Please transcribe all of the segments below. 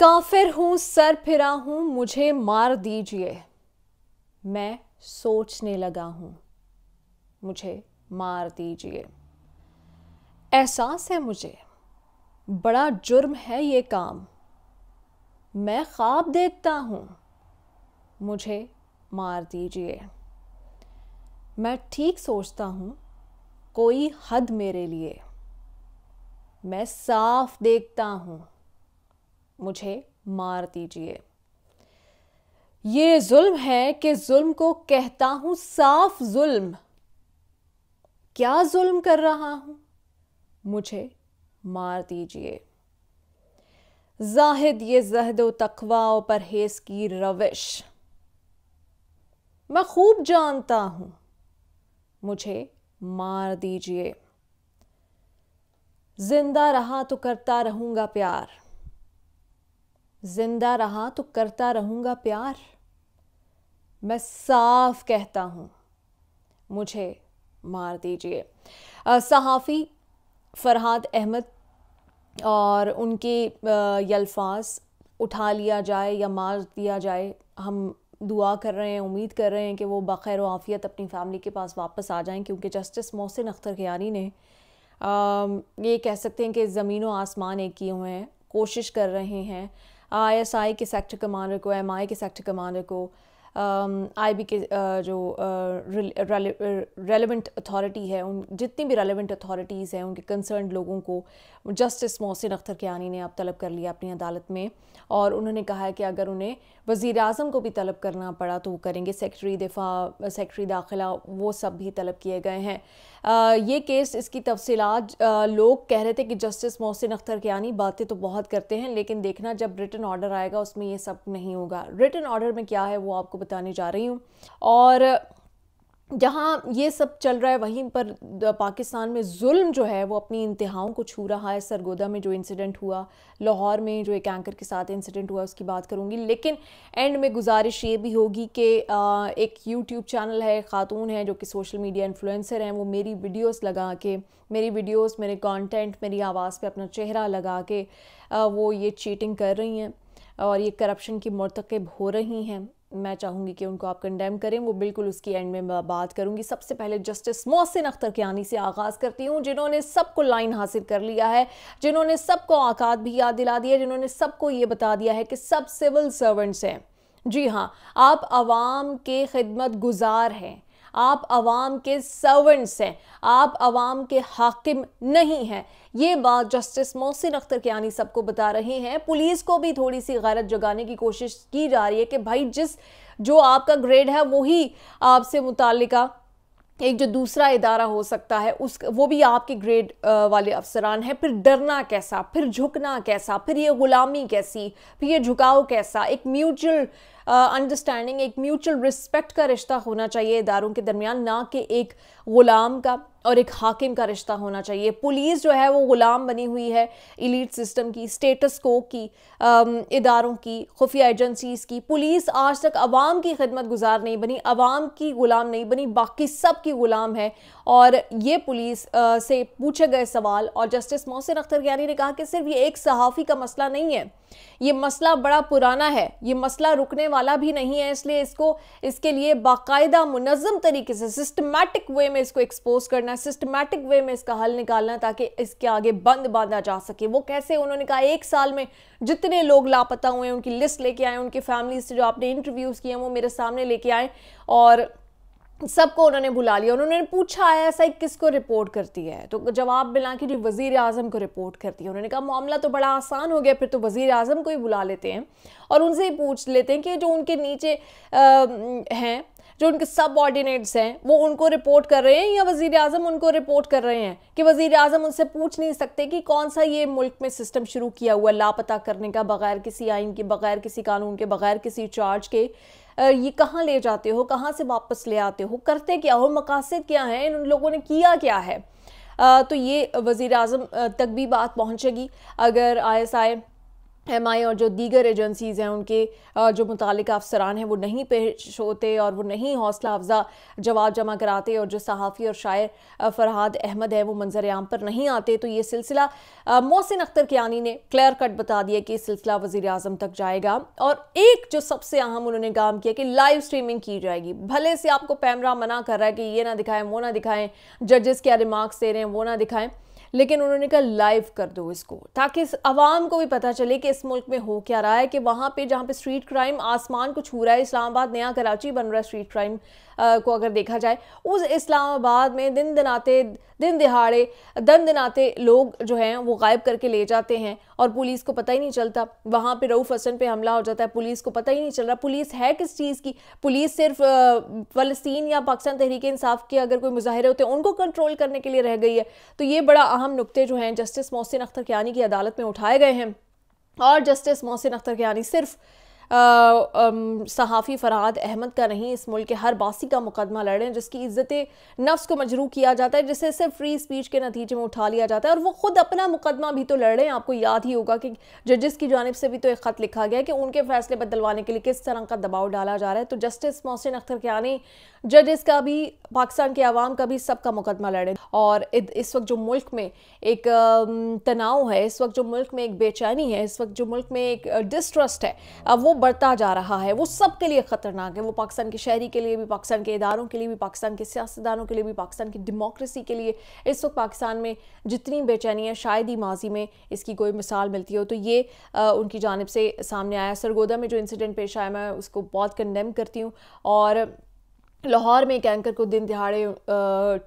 काफिर हूं सर फिरा हूं मुझे मार दीजिए मैं सोचने लगा हूं मुझे मार दीजिए एहसास है मुझे बड़ा जुर्म है ये काम मैं ख्वाब देखता हूँ मुझे मार दीजिए मैं ठीक सोचता हूँ कोई हद मेरे लिए मैं साफ देखता हूँ मुझे मार दीजिए ये जुल्म है कि जुल्म को कहता हूं साफ जुल्म क्या जुल्म कर रहा हूं मुझे मार दीजिए जाहिद ये जहद व तकवा और परहेज की रविश मैं खूब जानता हूं मुझे मार दीजिए जिंदा रहा तो करता रहूंगा प्यार जिंदा रहा तो करता रहूँगा प्यार मैं साफ कहता हूँ मुझे मार दीजिए सहाफ़ी फरहाद अहमद और उनके ये अल्फाज उठा लिया जाए या मार दिया जाए हम दुआ कर रहे हैं उम्मीद कर रहे हैं कि वो बखैर आफियत अपनी फ़ैमिली के पास वापस आ जाएं क्योंकि जस्टिस मोहसिन अख्तर खियानी ने आ, ये कह सकते हैं कि ज़मीन व आसमान एक किए हुए हैं कोशिश कर रहे हैं आईएसआई के सेक्टर कमांडर को एमआई के सेक्टर कमांडर को आई बी के जो relevant uh, authority uh, uh, है उन जितनी भी रेलिवेंट अथॉरिटीज़ हैं उनके कंसर्न लोगों को जस्टिस मोहसिन अख्तर कियानी ने अब तलब कर लिया अपनी अदालत में और उन्होंने कहा है कि अगर उन्हें वज़ी अजम को भी तलब करना पड़ा तो वो करेंगे सेक्रटरी दिफा सेक्रटरी दाखिला वो सब भी तलब किए गए हैं ये केस इसकी तफसीत लोग कह रहे थे कि जस्टिस मोहसिन अख्तर कियानी बातें तो बहुत करते हैं लेकिन देखना जब रिटर्न ऑर्डर आएगा उसमें ये सब नहीं होगा रिटर्न ऑर्डर में क्या है वो आपको बताने जा रही हूँ और जहाँ ये सब चल रहा है वहीं पर पाकिस्तान में जुल्म जो है वो अपनी इंतहाओं को छू रहा है सरगोदा में जो इंसिडेंट हुआ लाहौर में जो एक एंकर के साथ इंसिडेंट हुआ उसकी बात करूँगी लेकिन एंड में गुजारिश ये भी होगी कि एक यूट्यूब चैनल है ख़ातून है जो कि सोशल मीडिया इन्फ्लुएंसर हैं वो मेरी वीडियोस लगा के मेरी वीडियोस मेरे कंटेंट मेरी आवाज़ पे अपना चेहरा लगा के वो ये चीटिंग कर रही हैं और ये करप्शन की मरतकब हो रही हैं मैं चाहूँगी कि उनको आप कंडेम करें वो बिल्कुल उसकी एंड में बात करूँगी सबसे पहले जस्टिस मोहसिन अख्तर आनी से आगाज़ करती हूँ जिन्होंने सबको लाइन हासिल कर लिया है जिन्होंने सबको औकात भी याद दिला दिया जिन्होंने सबको ये बता दिया है कि सब सिविल सर्वेंट्स हैं जी हाँ आप आवाम के खिदमत गुजार हैं आप आवाम के सर्वेंट्स हैं आप आवाम के हाकिम नहीं हैं ये बात जस्टिस मोहसिन अख्तर कियानी सबको बता रहे हैं पुलिस को भी थोड़ी सी गैरत जगाने की कोशिश की जा रही है कि भाई जिस जो आपका ग्रेड है वही आपसे मुतलका एक जो दूसरा इदारा हो सकता है उस वो भी आपके ग्रेड वाले अफसरान हैं फिर डरना कैसा फिर झुकना कैसा फिर ये ग़ुलामी कैसी फिर ये झुकाव कैसा एक म्यूचुअल अंडरस्टैंडिंग एक म्यूचुअल रिस्पेक्ट का रिश्ता होना चाहिए इदारों के दरमियान ना कि एक ग़ुलाम का और एक हाकिम का रिश्ता होना चाहिए पुलिस जो है वो ग़ुलाम बनी हुई है इलीट सिस्टम की स्टेटस को की इदारों की खुफिया एजेंसीज़ की पुलिस आज तक आवाम की खदमत गुजार नहीं बनी आवाम की ग़ुलाम नहीं बनी बाकी सब की ग़ुलाम है और ये पुलिस से पूछे गए सवाल और जस्टिस मोहसिन अख्तर ज्ञानी ने कहा कि सिर्फ ये एक सहाफ़ी का मसला नहीं है ये मसला बड़ा पुराना है ये मसला रुकने वाला भी नहीं है इसलिए इसको इसके लिए बाकायदा मुनज़म तरीके से सिस्टमेटिक वे में इसको एक्सपोज करना सिस्टमेटिक वे में इसका हल निकालना ताकि इसके आगे बंद बांधा जा सके वो कैसे उन्होंने कहा एक साल में जितने लोग लापता हुए उनकी लिस्ट लेके आए उनकी फैमिली से जो आपने इंटरव्यूज़ किए वो मेरे सामने लेके आए और सबको उन्होंने बुला लिया उन्होंने पूछा आई एस आई किसको रिपोर्ट करती है तो जवाब मिला कि जी वज़ी अजम को रिपोर्ट करती है उन्होंने कहा मामला तो बड़ा आसान हो गया फिर तो वज़ी अजम को ही बुला लेते हैं और उनसे ही पूछ लेते हैं कि जो उनके नीचे हैं जो उनके सब ऑर्डिनेट्स हैं वो उनको रिपोर्ट कर रहे हैं या वज़ी अजम उनको रिपोर्ट कर रहे हैं कि वज़ी अजम उनसे पूछ नहीं सकते कि कौन सा ये मुल्क में सिस्टम शुरू किया हुआ लापता करने का बगैर किसी आइन के बगैर किसी कानून के बगैर किसी चार्ज के ये कहाँ ले जाते हो कहाँ से वापस ले आते हो करते क्या हो मकासद क्या हैं इन लोगों ने किया क्या है तो ये वज़ी अजम तक भी बात पहुँचेगी अगर आई एस आई एम आई और जो दीगर एजेंसीज़ हैं उनके जो मुतल अफसरान हैं वो नहीं पेश होते और वो नहीं हौसला अफजा जवाब जमा कराते और जो सहाफ़ी और शायर फरहाद अहमद है वो मंजर आम पर नहीं आते तो ये सिलसिला मोहसिन अख्तर कियानी ने क्लियर कट बता दिया कि सिलसिला वज़ी अजम तक जाएगा और एक जो सबसे अहम उन्होंने काम किया कि लाइव स्ट्रीमिंग की जाएगी भले से आपको पैमरा मना कर रहा है कि ये ना दिखाएं वो ना दिखाएं जजेस क्या रिमार्क्स दे रहे हैं वो ना दिखाएं लेकिन उन्होंने कहा लाइव कर दो इसको ताकि इस आवाम को भी पता चले कि इस मुल्क में हो क्या रहा है कि वहाँ पे जहाँ पे स्ट्रीट क्राइम आसमान को छू रहा है इस्लामाबाद नया कराची बन रहा है स्ट्रीट क्राइम को अगर देखा जाए उस इस्लामाबाद में दिन दिन आते दिन दिहाड़े दिन दिन आते लोग जो हैं वो गायब करके ले जाते हैं और पुलिस को पता ही नहीं चलता वहाँ पे रऊफ़ हसन पे हमला हो जाता है पुलिस को पता ही नहीं चल रहा पुलिस है किस चीज़ की पुलिस सिर्फ फ़लस्तीन या पाकिस्तान तहरीक इंसाफ के अगर कोई मुजाहरे होते हैं उनको कंट्रोल करने के लिए रह गई है तो ये बड़ा अहम नुकते जो हैं जस्टिस मोहसिन अख्तर कियानी की अदालत में उठाए गए हैं और जस्टिस मोहसिन अख्तर कियानी सिर्फ सहाफ़ी फरहाद अहमद का नहीं इस मुल्क के हर बासी का मुकदमा लड़ रहे हैं जिसकी इज़्ज़त नफ्स को मजरू किया जाता है जिसे सिर्फ फ्री स्पीच के नतीजे में उठा लिया जाता है और वो ख़ुद अपना मुकदमा भी तो लड़ रहे हैं आपको याद ही होगा कि जजेस की जानब से भी तो एक ख़त लिखा गया कि उनके फैसले बदलवाने के लिए किस तरह का दबाव डाला जा रहा है तो जस्टिस मोहसिन अख्तर आने जजेस का भी पाकिस्तान के आवाम का भी सबका मुकदमा लड़े और इस वक्त जो मुल्क में एक तनाव है इस वक्त जो मुल्क में एक बेचैनी है इस वक्त जो मुल्क में एक डिस्ट्रस्ट है वो बढ़ता जा रहा है वो सब के लिए ख़तरनाक है वो पाकिस्तान के शहरी के लिए भी पाकिस्तान के इदारों के लिए भी पाकिस्तान के सियासतदानों के लिए भी पाकिस्तान की डेमोक्रेसी के लिए इस वक्त पाकिस्तान में जितनी बेचैनी है शायद ही माजी में इसकी कोई मिसाल मिलती हो तो ये आ, उनकी जानब से सामने आया सरगोदा में जो इंसिडेंट पेश आया मैं उसको बहुत कंडेम करती हूँ और लाहौर में एक एंकर को दिन दिहाड़े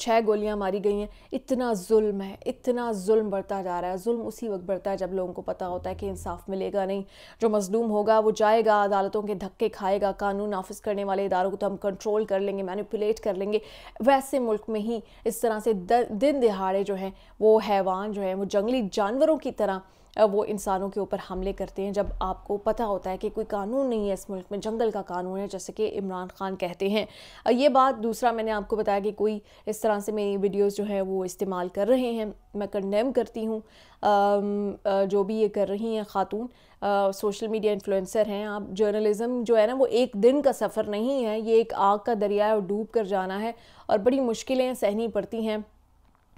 छः गोलियां मारी गई हैं इतना जुल्म है इतना जुल्म बढ़ता जा रहा है जुल्म उसी वक्त बढ़ता है जब लोगों को पता होता है कि इंसाफ मिलेगा नहीं जो मजलूम होगा वो जाएगा अदालतों के धक्के खाएगा कानून नाफिज करने वाले इदारों को तो हम कंट्रोल कर लेंगे मैनिपुलेट कर लेंगे वैसे मुल्क में ही इस तरह से दिन दिहाड़े जो हैं वो हैवान जो है वो जंगली जानवरों की तरह वो इंसानों के ऊपर हमले करते हैं जब आपको पता होता है कि कोई कानून नहीं है इस मुल्क में जंगल का कानून है जैसे कि इमरान खान कहते हैं ये बात दूसरा मैंने आपको बताया कि कोई इस तरह से मेरी वीडियोज़ जो है वो इस्तेमाल कर रहे हैं मैं कंडेम करती हूँ जो भी ये कर रही हैं ख़ातून सोशल मीडिया इन्फ्लुएंसर हैं आप जर्नलिज़म जो है ना वो एक दिन का सफ़र नहीं है ये एक आग का दरिया है और डूब कर जाना है और बड़ी मुश्किलें सहनी पड़ती हैं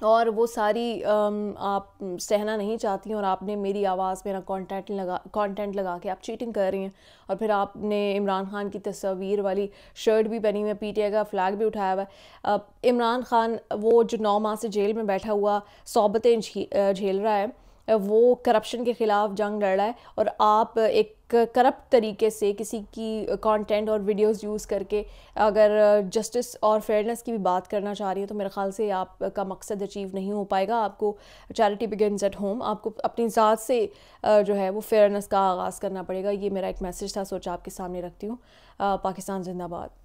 और वो सारी आप सहना नहीं चाहती और आपने मेरी आवाज़ मेरा कंटेंट लगा कंटेंट लगा के आप चीटिंग कर रही हैं और फिर आपने इमरान खान की तस्वीर वाली शर्ट भी पहनी हुई है पीटीआई का फ्लैग भी उठाया हुआ है इमरान खान वो जो नौ माह से जेल में बैठा हुआ सोबतें झेल रहा है वो करप्शन के ख़िलाफ़ जंग लड़ रहा है और आप एक करप्ट तरीके से किसी की कंटेंट और वीडियोस यूज़ करके अगर जस्टिस और फेयरनेस की भी बात करना चाह रही है तो मेरे ख़्याल से आपका मकसद अचीव नहीं हो पाएगा आपको चैरिटी बिगेंस एट होम आपको अपनी ज़ात से जो है वो फेयरनेस का आगाज़ करना पड़ेगा ये मेरा एक मैसेज था सोचा आपके सामने रखती हूँ पाकिस्तान जिंदाबाद